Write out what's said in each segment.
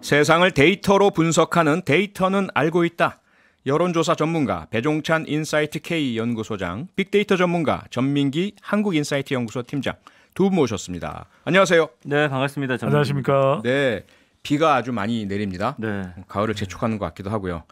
세상을 데이터로 분석하는 데이터는 알고 있다. 여론조사 전문가 배종찬 인사이트 K 연구소장, 빅데이터 전문가 전민기 한국인사이트 연구소 팀장 두 분 모셨습니다. 안녕하세요. 네, 반갑습니다. 전 안녕하십니까? 네. 비가 아주 많이 내립니다. 네. 가을을 재촉하는 것 같기도 하고요.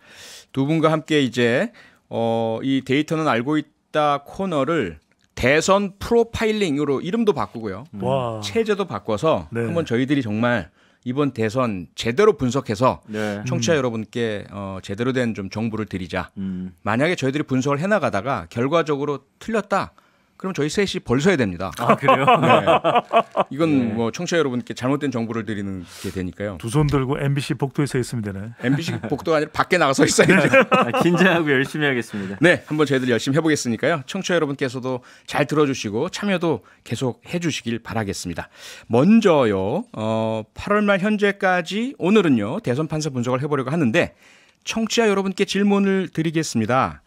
두 분과 함께 이제 어, 이 데이터는 알고 있다 코너를 대선 프로파일링으로 이름도 바꾸고요. 와. 체제도 바꿔서 네. 한번 저희들이 정말 이번 대선 제대로 분석해서 네. 청취자 음. 여러분께 어, 제대로 된 좀 정보를 드리자. 음. 만약에 저희들이 분석을 해나가다가 결과적으로 틀렸다. 그럼 저희 셋이 벌써야 됩니다. 아 그래요? 네. 이건 네. 뭐 청취자 여러분께 잘못된 정보를 드리는 게 되니까요. 두 손 들고 MBC 복도에 서 있으면 되나요? MBC 복도가 아니라 밖에 나가서 있어야죠. 네. 아, 긴장하고 열심히 하겠습니다. 네, 한번 저희들 열심히 해보겠으니까요. 청취자 여러분께서도 잘 들어주시고 참여도 계속 해주시길 바라겠습니다. 먼저요, 어, 8월 말 현재까지 오늘은요 대선 판세 분석을 해보려고 하는데 청취자 여러분께 질문을 드리겠습니다.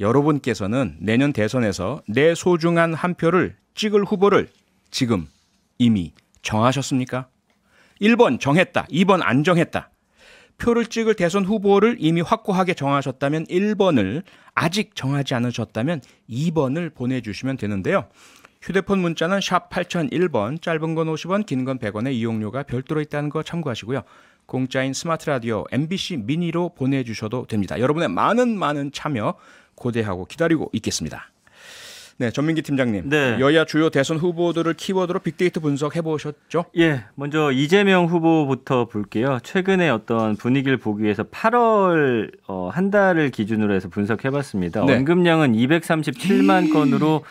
여러분께서는 내년 대선에서 내 소중한 한 표를 찍을 후보를 지금 이미 정하셨습니까? 1번 정했다. 2번 안 정했다. 표를 찍을 대선 후보를 이미 확고하게 정하셨다면 1번을 아직 정하지 않으셨다면 2번을 보내주시면 되는데요. 휴대폰 문자는 샵 8001번, 짧은 건 50원, 긴 건 100원의 이용료가 별도로 있다는 거 참고하시고요. 공짜인 스마트 라디오 MBC 미니로 보내주셔도 됩니다. 여러분의 많은 많은 참여 고대하고 기다리고 있겠습니다. 네, 전민기 팀장님. 네. 여야 주요 대선 후보들을 키워드로 빅데이터 분석해 보셨죠? 예. 먼저 이재명 후보부터 볼게요. 최근에 어떤 분위기를 보기 위해서 8월 어, 한 달을 기준으로 해서 분석해 봤습니다. 네. 언급량은 237만 건으로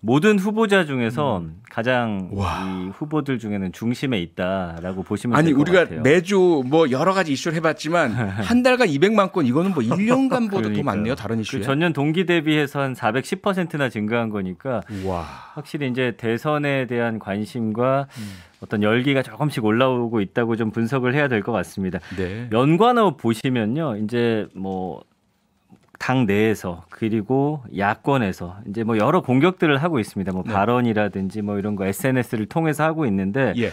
모든 후보자 중에서 음. 가장 와. 이 후보들 중에는 중심에 있다라고 보시면 아니 우리가 같아요. 매주 뭐 여러 가지 이슈를 해봤지만 한 달간 200만 건 이거는 뭐 1년간보다 더 많네요 다른 이슈 그 전년 동기 대비해서 한 410%나 증가한 거니까 와. 확실히 이제 대선에 대한 관심과 음. 어떤 열기가 조금씩 올라오고 있다고 좀 분석을 해야 될 것 같습니다. 네. 연관어 보시면요 이제 뭐당 내에서 그리고 야권에서 이제 뭐 여러 공격들을 하고 있습니다. 뭐 네. 발언이라든지 뭐 이런 거 SNS를 통해서 하고 있는데 예.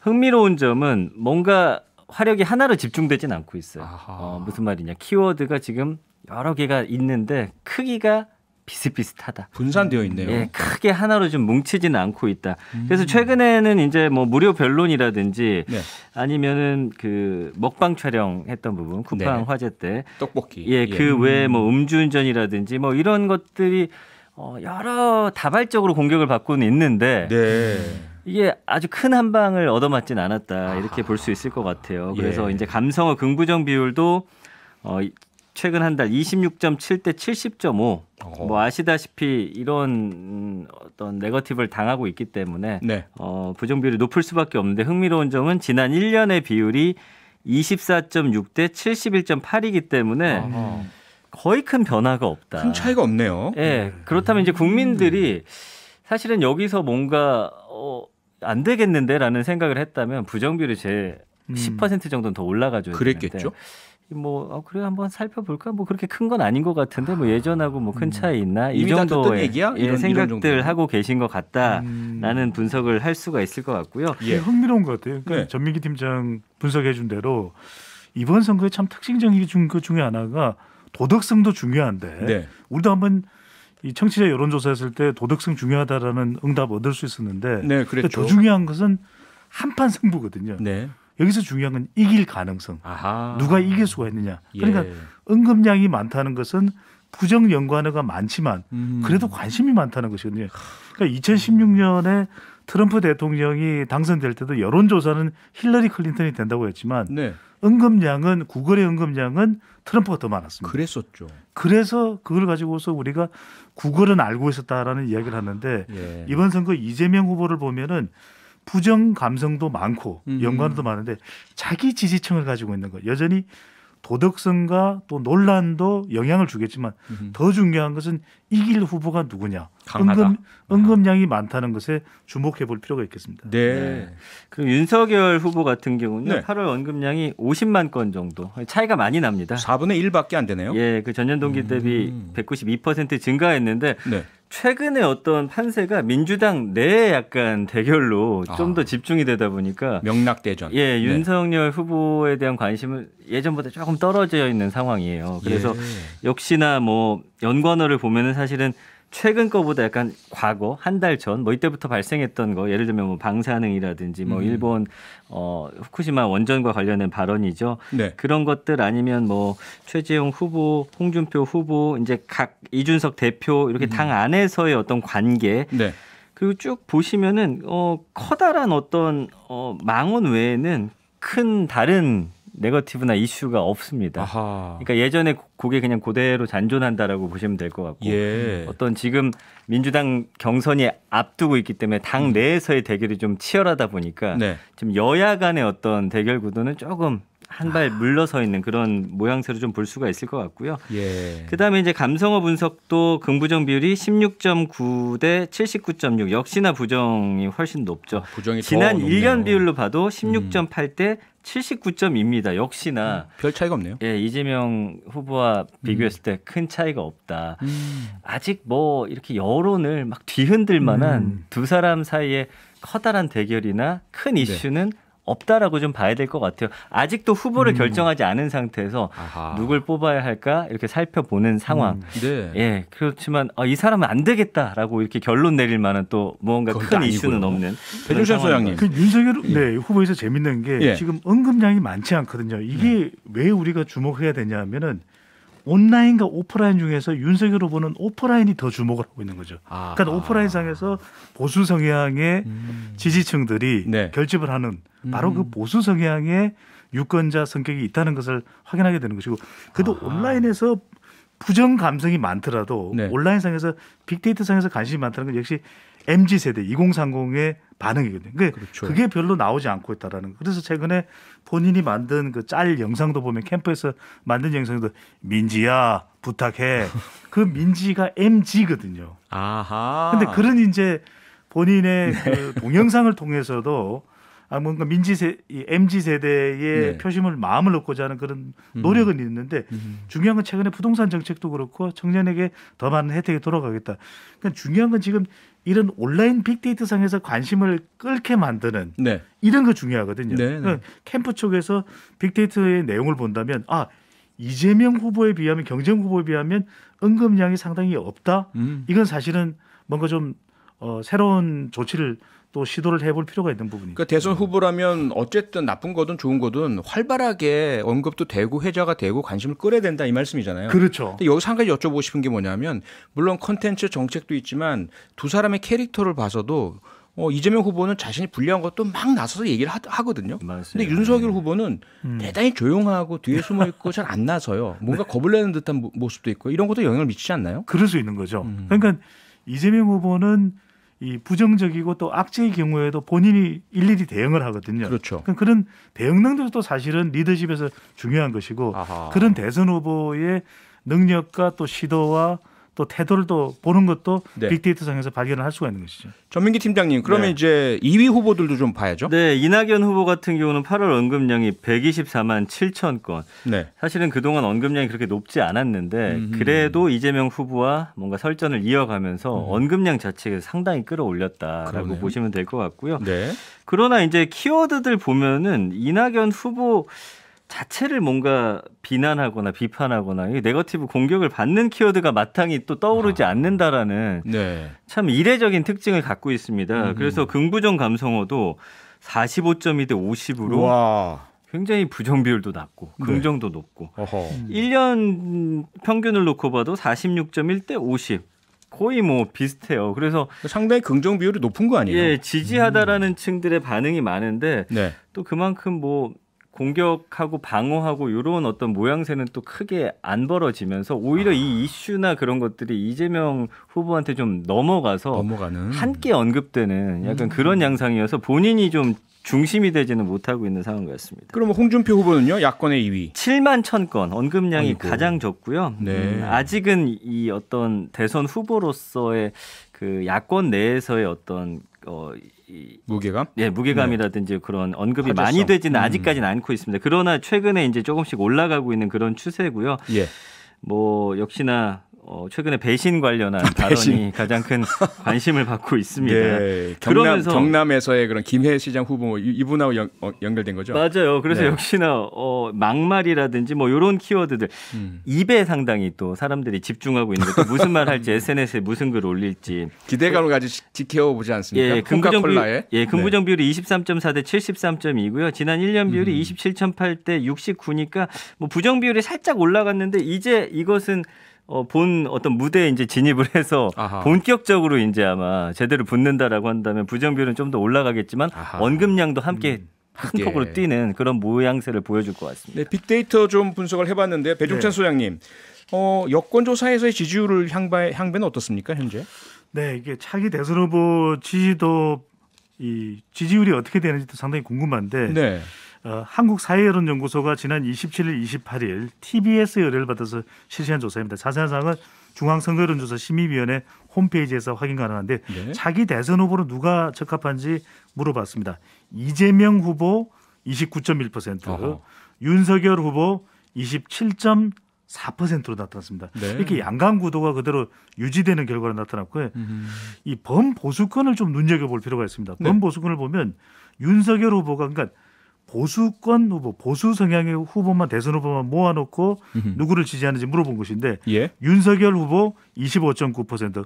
흥미로운 점은 뭔가 화력이 하나로 집중되진 않고 있어요. 어, 무슨 말이냐? 키워드가 지금 여러 개가 있는데 크기가 비슷비슷하다. 분산되어 있네요. 예, 크게 하나로 좀 뭉치지는 않고 있다. 음. 그래서 최근에는 이제 뭐 무료 변론이라든지 네. 아니면은 그 먹방 촬영했던 부분 쿠팡 네. 화재 때 떡볶이 예, 예. 그 예. 외에 뭐 음. 음주운전이라든지 뭐 이런 것들이 어, 여러 다발적으로 공격을 받고는 있는데 네. 이게 아주 큰 한방을 얻어맞진 않았다 아. 이렇게 볼 수 있을 것 같아요. 그래서 예. 이제 감성어 긍부정 비율도 어, 최근 한 달 26.7 대 70.5. 어. 뭐 아시다시피 이런 어떤 네거티브를 당하고 있기 때문에 네. 어, 부정 비율이 높을 수밖에 없는데 흥미로운 점은 지난 1년의 비율이 24.6 대 71.8이기 때문에 어. 거의 큰 변화가 없다. 큰 차이가 없네요. 예. 네, 그렇다면 이제 음. 국민들이 사실은 여기서 뭔가 어, 안 되겠는데라는 생각을 했다면 부정 비율이 제 10% 음. 정도는 더 올라가줘야 그랬겠죠. 뭐 어, 그래 한번 살펴볼까 뭐 그렇게 큰 건 아닌 것 같은데 뭐 아, 예전하고 뭐큰 음. 차이 있나 이 정도의 예, 이런, 예, 생각들 이런 하고 계신 것 같다라는 음. 분석을 할 수가 있을 것 같고요. 예. 흥미로운 것 같아요. 그러니까 네. 전민기 팀장 분석해준 대로 이번 선거의 참 특징적인 것 그 중에 하나가 도덕성도 중요한데 네. 우리도 한번 이 청취자 여론조사했을 때 도덕성 중요하다라는 응답 얻을 수 있었는데 네, 그랬죠. 더 중요한 것은 한판 승부거든요. 네. 여기서 중요한 건 이길 가능성. 아하. 누가 이길 수가 있느냐. 그러니까 예. 응급량이 많다는 것은 부정 연관어가 많지만 음. 그래도 관심이 많다는 것이거든요. 그러니까 2016년에 트럼프 대통령이 당선될 때도 여론조사는 힐러리 클린턴이 된다고 했지만 네. 언급량은 구글의응급량은 트럼프가 더 많았습니다. 그랬었죠. 그래서 그걸 가지고서 우리가 구글은 알고 있었다라는 이야기를 하는데 예. 이번 선거 이재명 후보를 보면은 부정 감성도 많고 음. 연관도 음. 많은데 자기 지지층을 가지고 있는 것 여전히 도덕성과 또 논란도 영향을 주겠지만 음. 더 중요한 것은 이길 후보가 누구냐 응급 응급 량이 아. 많다는 것에 주목해 볼 필요가 있겠습니다. 네. 네. 그럼 윤석열 후보 같은 경우는 네. 8월 언급량이 50만 건 정도 차이가 많이 납니다. 4분의 1밖에 안 되네요. 예, 그 전년 동기 대비 음. 192% 증가했는데 네. 최근에 어떤 판세가 민주당 내 약간 대결로 좀더 아. 집중이 되다 보니까 명락대전. 예, 네. 윤석열 네. 후보에 대한 관심은 예전보다 조금 떨어져 있는 상황이에요. 그래서 예. 역시나 뭐 연관어를 보면은 사실은 최근 거보다 약간 과거 한 달 전 뭐 이때부터 발생했던 거 예를 들면 뭐 방사능이라든지 뭐 음. 일본 어 후쿠시마 원전과 관련된 발언이죠. 네. 그런 것들 아니면 뭐최재용 후보, 홍준표 후보 이제 각 이준석 대표 이렇게 음. 당 안에서의 어떤 관계 네. 그리고 쭉 보시면은 어 커다란 어떤 어 망언 외에는 큰 다른 네거티브나 이슈가 없습니다. 아하. 그러니까 예전에 그게 그냥 그대로 잔존한다라고 보시면 될 것 같고 예. 어떤 지금 민주당 경선이 앞두고 있기 때문에 당 음. 내에서의 대결이 좀 치열하다 보니까 네. 지금 여야 간의 어떤 대결 구도는 조금 한발 아. 물러서 있는 그런 모양새로 좀 볼 수가 있을 것 같고요. 예. 그다음에 이제 감성어 분석도 긍부정 비율이 16.9 대 79.6 역시나 부정이 훨씬 높죠. 아, 부정이 지난 1년 비율로 봐도 16.8대 음. 7 9점입니다 역시나 음, 별 차이가 없네요. 예, 이재명 후보와 비교했을 음. 때큰 차이가 없다. 음. 아직 뭐 이렇게 여론을 막 뒤흔들 만한 음. 두 사람 사이에 커다란 대결이나 큰 네. 이슈는 네. 없다라고 좀 봐야 될 것 같아요. 아직도 후보를 음. 결정하지 않은 상태에서 아하. 누굴 뽑아야 할까 이렇게 살펴보는 상황. 음. 네. 예, 그렇지만 아, 이 사람은 안 되겠다라고 이렇게 결론 내릴 만한 또 무언가 큰 아니고요. 이슈는 없는. 배종찬 소장님. 그 윤석열 예. 네, 후보에서 재밌는 게 예. 지금 언급량이 많지 않거든요. 이게 네. 왜 우리가 주목해야 되냐면은 하 온라인과 오프라인 중에서 윤석열 후보는 오프라인이 더 주목을 하고 있는 거죠. 아, 그러니까 아. 오프라인상에서 보수 성향의 음. 지지층들이 네. 결집을 하는 바로 그 음. 그 보수 성향의 유권자 성격이 있다는 것을 확인하게 되는 것이고 그래도 아하. 온라인에서 부정 감성이 많더라도 네. 온라인상에서 빅데이터상에서 관심이 많다는 건 역시 MZ 세대 2030의 반응이거든요. 그게 그렇죠. 그게 별로 나오지 않고 있다라는. 거. 그래서 최근에 본인이 만든 그 짤 영상도 보면 캠프에서 만든 영상도 민지야 부탁해. 그 민지가 MG거든요. 아하. 근데 그런 이제 본인의 그 네. 그 동영상을 통해서도 아 뭔가 민지 세 MG 세대의 네. 표심을 마음을 넣고자 하는 그런 음. 노력은 음. 있는데 음. 중요한 건 최근에 부동산 정책도 그렇고 청년에게 더 많은 혜택이 돌아가겠다. 그러니까 중요한 건 지금 이런 온라인 빅데이터 상에서 관심을 끌게 만드는 네. 이런 거 중요하거든요. 네, 네. 그러 그러니까 캠프 쪽에서 빅데이터의 내용을 본다면 아 이재명 후보에 비하면 경쟁 후보에 비하면 언급량이 상당히 없다. 음. 이건 사실은 뭔가 좀 어, 새로운 조치를 또 시도를 해볼 필요가 있는 부분이니까 그러니까 대선 후보라면 어쨌든 나쁜 거든 좋은 거든 활발하게 언급도 되고 회자가 되고 관심을 끌어야 된다 이 말씀이잖아요. 그렇죠. 근데 여기서 한 가지 여쭤보고 싶은 게 뭐냐면 물론 컨텐츠 정책도 있지만 두 사람의 캐릭터를 봐서도 어, 이재명 후보는 자신이 불리한 것도 막 나서서 얘기를 하, 거든요 근데 윤석열 네. 후보는 음. 대단히 조용하고 뒤에 숨어 있고 잘 안 나서요. 뭔가 겁을 내는 듯한 모습도 있고 이런 것도 영향을 미치지 않나요? 그럴 수 있는 거죠. 음. 그러니까 이재명 후보는 이 부정적이고 또 악재의 경우에도 본인이 일일이 대응을 하거든요. 그렇죠. 그러니까 그런 대응 능력도 사실은 리더십에서 중요한 것이고 아하. 그런 대선 후보의 능력과 또 시도와 또 태도를 또 보는 것도 네. 빅데이터상에서 발견을 할 수가 있는 것이죠. 전민기 팀장님, 그러면 네. 이제 2위 후보들도 좀 봐야죠. 네, 이낙연 후보 같은 경우는 8월 언급량이 124만 7천 건. 네. 사실은 그동안 언급량이 그렇게 높지 않았는데 음흠. 그래도 이재명 후보와 뭔가 설전을 이어가면서 음. 언급량 자체가 상당히 끌어올렸다라고 그러네요. 보시면 될 것 같고요. 네. 그러나 이제 키워드들 보면은 이낙연 후보 자체를 뭔가 비난하거나 비판하거나 이 네거티브 공격을 받는 키워드가 마땅히 또 떠오르지 아. 않는다라는 네. 참 이례적인 특징을 갖고 있습니다. 음. 그래서 긍부정 감성어도 45.2대 50으로 와. 굉장히 부정 비율도 낮고 네. 긍정도 네. 높고 어허. 1년 음. 평균을 놓고 봐도 46.1대 50 거의 뭐 비슷해요. 그래서 상당히 긍정 비율이 높은 거 아니에요? 예, 지지하다라는 음. 층들의 반응이 많은데 네. 또 그만큼 뭐 공격하고 방어하고 이런 어떤 모양새는 또 크게 안 벌어지면서 오히려 아. 이 이슈나 그런 것들이 이재명 후보한테 좀 넘어가서 넘어가는. 함께 언급되는 약간 음. 그런 양상이어서 본인이 좀 중심이 되지는 못하고 있는 상황 같습니다. 그럼 뭐 홍준표 후보는요? 야권의 2위. 7만 천건 언급량이 아이고. 가장 적고요. 음, 네. 음, 아직은 이 어떤 대선 후보로서의 그 야권 내에서의 어떤 어, 이, 무게감? 예, 무게감이라든지 네. 그런 언급이 하셨어. 많이 되지는 음. 아직까지는 음. 않고 있습니다. 그러나 최근에 이제 조금씩 올라가고 있는 그런 추세고요. 예. 뭐 역시나 어, 최근에 배신 관련한 배신. 발언이 가장 큰 관심을 받고 있습니다. 네, 경남, 경남에서의 그런 김해 시장 후보 뭐 이분하고 연, 어, 결된 거죠? 맞아요. 그래서 네. 역시나 어, 막말이라든지 뭐 이런 키워드들 음. 입에 상당히 또 사람들이 집중하고 있는 것도 무슨 말 할지 SNS에 무슨 글 올릴지 기대감을 가지 지켜보지 않습니까? 예, 근부정 비율, 예, 근부정 네. 비율이 23.4 대 73.2고요. 지난 1년 비율이 음. 27.8 대 69니까 뭐 부정 비율이 살짝 올라갔는데 이제 이것은 어, 본 어떤 무대에 이제 진입을 해서 아하. 본격적으로 이제 아마 제대로 붙는다라고 한다면 부정비율은 좀 더 올라가겠지만 아하. 원금량도 함께 음. 큰 폭으로 뛰는 그런 모양새를 보여줄 것 같습니다. 네, 빅데이터 좀 분석을 해봤는데 배종찬 네. 소장님, 어, 여권 조사에서의 지지율을 향배, 향배는 어떻습니까 현재? 네, 이게 차기 대선 후보 지지도 이 지지율이 어떻게 되는지도 상당히 궁금한데 네. 어, 한국사회여론연구소가 지난 27일, 28일 TBS 의뢰를 받아서 실시한 조사입니다. 자세한 사항은 중앙선거여론조사 심의위원회 홈페이지에서 확인 가능한데 네. 자기 대선 후보로 누가 적합한지 물어봤습니다. 이재명 후보 29.1%, 어허. 윤석열 후보 27.4%로 나타났습니다. 네. 이렇게 양강 구도가 그대로 유지되는 결과로 나타났고요. 이 범보수권을 좀 눈여겨볼 필요가 있습니다. 범보수권을 네. 보면 윤석열 후보가 그러니까 보수권 후보, 보수 성향의 후보만 대선 후보만 모아놓고 누구를 지지하는지 물어본 것인데 예. 윤석열 후보 25.9%,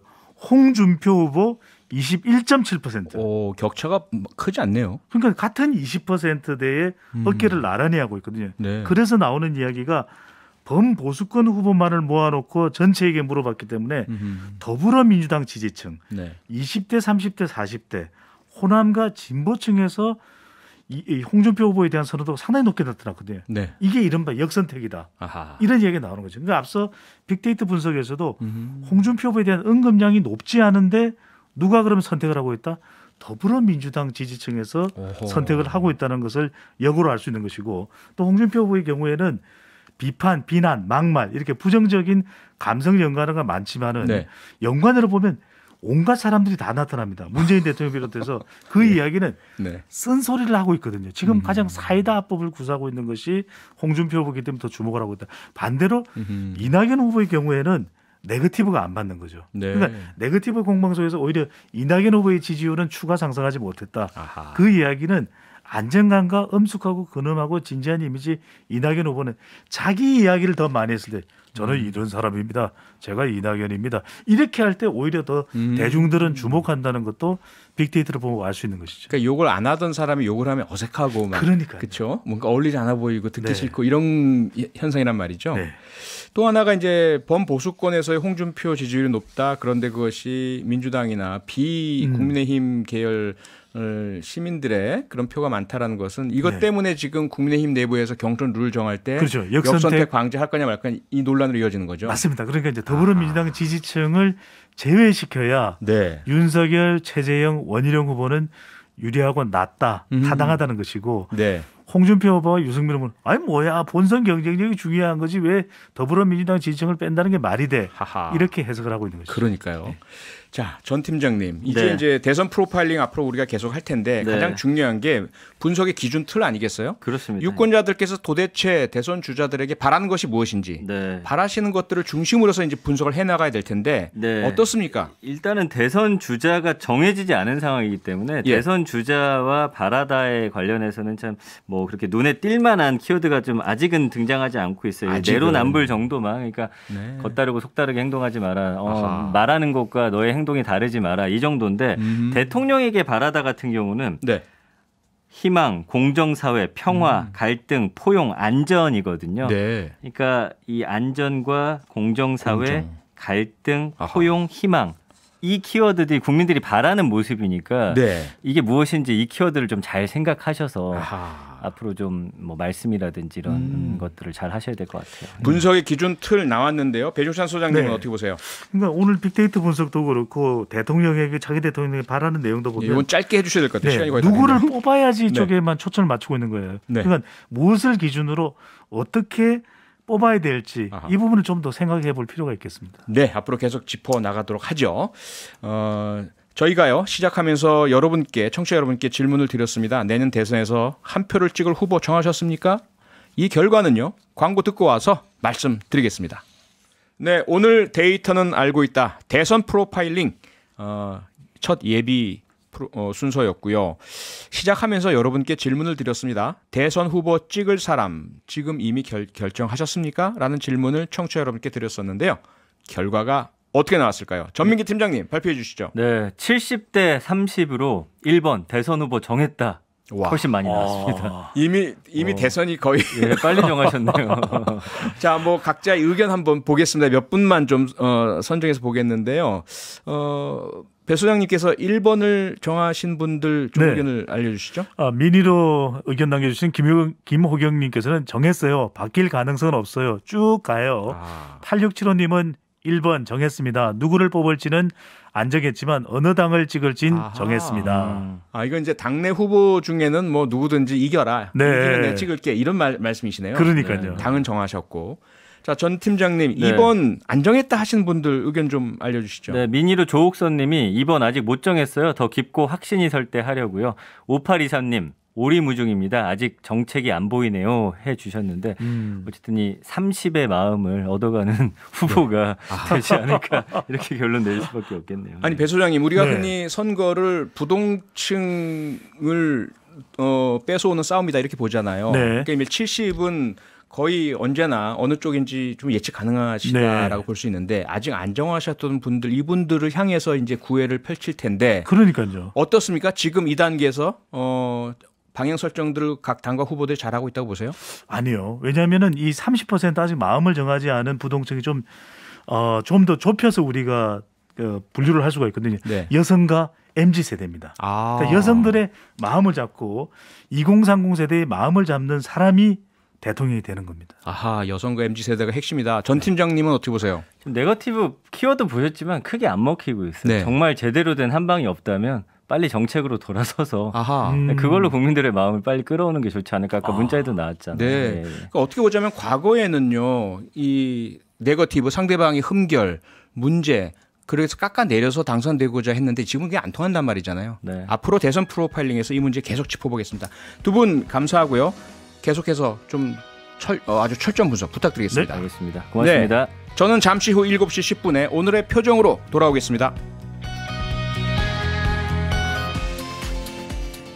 홍준표 후보 21.7%. 오, 격차가 크지 않네요. 그러니까 같은 20%대에 어깨를 음. 나란히 하고 있거든요. 네. 그래서 나오는 이야기가 범보수권 후보만을 모아놓고 전체에게 물어봤기 때문에 음흠. 더불어민주당 지지층 네. 20대, 30대, 40대 호남과 진보층에서 이, 이 홍준표 후보에 대한 선호도가 상당히 높게 나타났거든요. 네. 이게 이른바 역선택이다. 아하. 이런 얘기가 나오는 거죠. 그러니까 앞서 빅데이터 분석에서도 음. 홍준표 후보에 대한 응급량이 높지 않은데 누가 그러면 선택을 하고 있다? 더불어민주당 지지층에서 어허. 선택을 하고 있다는 것을 역으로 알 수 있는 것이고 또 홍준표 후보의 경우에는 비판, 비난, 막말 이렇게 부정적인 감성 연관어가 많지만은 네. 연관으로 보면 온갖 사람들이 다 나타납니다. 문재인 대통령 비롯해서 그 네. 이야기는 네. 쓴소리를 하고 있거든요. 지금 음. 가장 사이다 합법을 구사하고 있는 것이 홍준표 후보기 때문에 더 주목을 하고 있다. 반대로 음. 이낙연 후보의 경우에는 네거티브가 안 받는 거죠. 네. 그러니까 네거티브 공방송에서 오히려 이낙연 후보의 지지율은 추가 상승하지 못했다. 아하. 그 이야기는 안정감과 엄숙하고 근엄하고 진지한 이미지 이낙연 후보는 자기 이야기를 더 많이 했을 때 저는 음. 이런 사람입니다. 제가 이낙연입니다. 이렇게 할 때 오히려 더 음. 대중들은 주목한다는 음. 것도 빅데이터를 보고알 수 있는 것이죠. 그러니까 욕을 안 하던 사람이 욕을 하면 어색하고 막 그러니까 그렇 뭔가 어울리지 않아 보이고 듣기 네. 싫고 이런 현상이란 말이죠. 네. 또 하나가 이제 범보수권에서의 홍준표 지지율이 높다. 그런데 그것이 민주당이나 비국민의힘 음. 계열 시민들의 그런 표가 많다라는 것은 이것 네. 때문에 지금 국민의힘 내부에서 경선 룰 정할 때 그렇죠. 역선택, 역선택 방지할 거냐 말까 이 논란으로 이어지는 거죠. 맞습니다. 그러니까 이제 더불어민주당 아. 지지층을 제외시켜야 네. 윤석열, 최재형, 원희룡 후보는 유리하고 낫다, 음. 타당하다는 것이고 네. 홍준표 후보와 유승민 후보는 아니 뭐야 본선 경쟁력이 중요한 거지 왜 더불어민주당 지지층을 뺀다는 게 말이 돼 하하. 이렇게 해석을 하고 있는 거죠. 그러니까요. 네. 자, 전 팀장님. 이제 네. 이제 대선 프로파일링 앞으로 우리가 계속 할 텐데 네. 가장 중요한 게 분석의 기준 틀 아니겠어요? 그렇습니다. 유권자들께서 도대체 대선 주자들에게 바라는 것이 무엇인지 네. 바라시는 것들을 중심으로서 이제 분석을 해 나가야 될 텐데 네. 어떻습니까? 일단은 대선 주자가 정해지지 않은 상황이기 때문에 예. 대선 주자와 바라다에 관련해서는 참 뭐 그렇게 눈에 띌 만한 키워드가 좀 아직은 등장하지 않고 있어요. 아 내로남불 정도만. 그러니까 네. 겉다르고 속다르게 행동하지 마라. 어, 말하는 것과 너의 행동이 다르지 마라 이 정도인데 음. 대통령에게 바라다 같은 경우는 네. 희망, 공정사회, 평화, 음. 갈등, 포용, 안전이거든요. 네. 그러니까 이 안전과 공정사회, 공정. 갈등, 포용, 아하. 희망 이 키워드들이 국민들이 바라는 모습이니까 네. 이게 무엇인지 이 키워드를 좀 잘 생각하셔서 아하. 앞으로 좀 뭐 말씀이라든지 이런 음. 것들을 잘 하셔야 될 것 같아요. 음. 분석의 기준 틀 나왔는데요. 배종찬 소장님은 네. 어떻게 보세요? 그러니까 오늘 빅데이터 분석도 그렇고 대통령에게 자기 대통령이 바라는 내용도 보면 이건 짧게 해주셔야 될 것 같아요. 네. 누구를 뽑아야지 네. 쪽에만 초점을 맞추고 있는 거예요. 네. 그러니까 무엇을 기준으로 어떻게 뽑아야 될지 아하. 이 부분을 좀 더 생각해 볼 필요가 있겠습니다. 네, 앞으로 계속 짚어 나가도록 하죠. 어, 저희가요 시작하면서 여러분께 청취자 여러분께 질문을 드렸습니다. 내년 대선에서 한 표를 찍을 후보 정하셨습니까? 이 결과는요 광고 듣고 와서 말씀드리겠습니다. 네 오늘 데이터는 알고 있다 대선 프로파일링 어, 첫 예비 프로, 어, 순서였고요. 시작하면서 여러분께 질문을 드렸습니다. 대선 후보 찍을 사람 지금 이미 결, 결정하셨습니까? 라는 질문을 청취자 여러분께 드렸었는데요. 결과가 어떻게 나왔을까요? 전민기 팀장님 발표해 주시죠. 네, 70대 30으로 1번 대선 후보 정했다. 와. 훨씬 많이 아. 나왔습니다. 아, 이미 이미 어. 대선이 거의 예, 빨리 정하셨네요. 자, 뭐 각자 의견 한번 보겠습니다. 몇 분만 좀 어, 선정해서 보겠는데요. 어, 배 소장님께서 1번을 정하신 분들 좀 네. 의견을 알려주시죠. 아, 민의로 의견 남겨주신 김효, 김호경님께서는 정했어요. 바뀔 가능성은 없어요. 쭉 가요. 아. 8675님은 1번 정했습니다. 누구를 뽑을지는 안 정했지만 어느 당을 찍을진 정했습니다. 음. 아 이건 이제 당내 후보 중에는 뭐 누구든지 이겨라. 네. 이기면 찍을게 이런 말, 말씀이시네요. 그러니까요. 네. 당은 정하셨고. 자, 전 팀장님 2번 안 정했다 하시는 분들 의견 좀 알려주시죠. 네, 민희로 조옥선 님이 2번 아직 못 정했어요. 더 깊고 확신이 설 때 하려고요. 5823님 오리무중입니다. 아직 정책이 안 보이네요. 해 주셨는데 음. 어쨌든 이 30의 마음을 얻어가는 후보가 네. 아. 되지 않을까 이렇게 결론 내릴 수밖에 없겠네요. 아니 배 소장님 우리가 네. 흔히 선거를 부동층을 어, 뺏어오는 싸움이다 이렇게 보잖아요. 네. 그러니까 70은 거의 언제나 어느 쪽인지 좀 예측 가능하시다라고 네. 볼수 있는데 아직 안 정하셨던 분들 이분들을 향해서 이제 구애를 펼칠 텐데 그러니까요. 어떻습니까? 지금 이 단계에서 어 방향 설정들을 각 당과 후보들이 잘하고 있다고 보세요? 아니요. 왜냐하면이30% 아직 마음을 정하지 않은 부동층이 좀좀더 어, 좁혀서 우리가 어, 분류를 할 수가 있거든요. 네. 여성과 MZ 세대입니다. 아. 그러니까 여성들의 마음을 잡고 2030 세대의 마음을 잡는 사람이 대통령이 되는 겁니다. 아하, 여성과 MZ 세대가 핵심이다. 전 네. 팀장님은 어떻게 보세요? 지금 네거티브 키워드 보셨지만 크게 안 먹히고 있어요. 네. 정말 제대로 된 한방이 없다면 빨리 정책으로 돌아서서 아하. 네, 그걸로 음. 국민들의 마음을 빨리 끌어오는 게 좋지 않을까 아까 아. 문자에도 나왔잖아요. 네. 네. 그러니까 어떻게 보자면 과거에는요 이 네거티브 상대방이 흠결 문제 그래서 깎아내려서 당선되고자 했는데 지금 그게 안 통한단 말이잖아요. 네. 앞으로 대선 프로파일링에서 이 문제 계속 짚어보겠습니다. 두 분 감사하고요. 계속해서 좀 철, 어, 아주 철저한 분석 부탁드리겠습니다. 네. 알겠습니다. 고맙습니다. 네. 저는 잠시 후 7시 10분에 오늘의 표정으로 돌아오겠습니다.